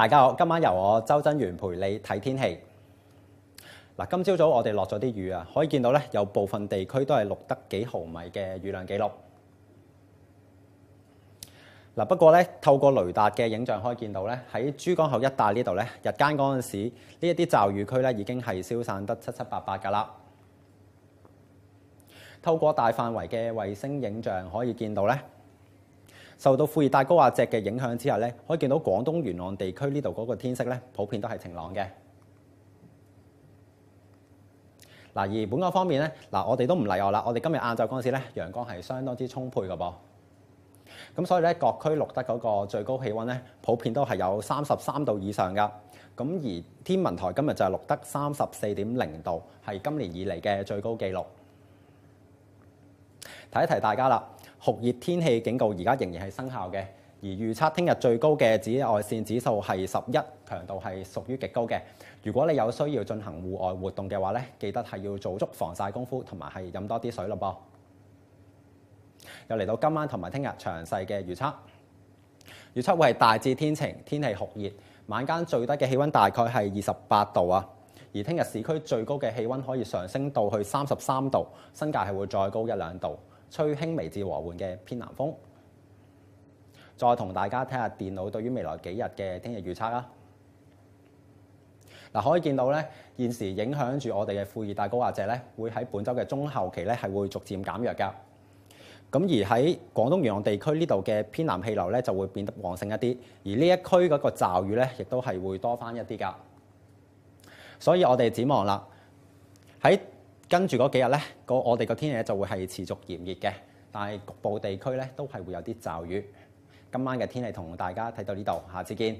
大家好，今晚由我周真源陪你睇天氣。嗱，今朝早我哋落咗啲雨啊，可以見到咧，有部分地區都係錄得幾毫米嘅雨量記錄。嗱，不過咧，透過雷達嘅影像可以見到咧，喺珠江口一帶呢度咧，日間嗰陣時呢一啲驟雨區咧已經係消散得七七八八噶啦。透過大範圍嘅衛星影像可以見到咧。受到副熱帶高壓脊嘅影響之下咧，可以見到廣東沿岸地區呢度嗰個天色咧，普遍都係晴朗嘅。嗱，而本港方面咧，嗱我哋都唔例外啦。我哋今日晏晝嗰陣時咧，陽光係相當之充沛嘅噃。咁所以咧，各區錄得嗰個最高氣溫咧，普遍都係有三十三度以上噶。咁而天文台今日就係錄得三十四點零度，係今年以嚟嘅最高紀錄。提一提大家啦。酷熱天氣警告而家仍然係生效嘅，而預測聽日最高嘅紫外線指數係十一，強度係屬於極高嘅。如果你有需要進行戶外活動嘅話咧，記得係要做足防曬功夫同埋係飲多啲水咯噃。又嚟到今晚同埋聽日詳細嘅預測，預測會係大致天晴，天氣酷熱，晚間最低嘅氣温大概係二十八度啊。而聽日市區最高嘅氣温可以上升到去三十三度，新界係會再高一兩度。吹輕微至和緩嘅偏南風，再同大家睇下電腦對於未來幾日嘅天氣預測啦。嗱，可以見到咧，現時影響住我哋嘅副熱帶高壓脊咧，會喺本周嘅中後期咧係會逐漸減弱噶。咁而喺廣東沿岸地區呢度嘅偏南氣流咧就會變得旺盛一啲，而呢一區嗰個驟雨咧亦都係會多翻一啲噶。所以我哋展望啦，喺跟住嗰幾日咧，個我哋個天氣就會係持續炎熱嘅，但係局部地區咧都係會有啲驟雨。今晚嘅天氣同大家睇到呢度，下次見。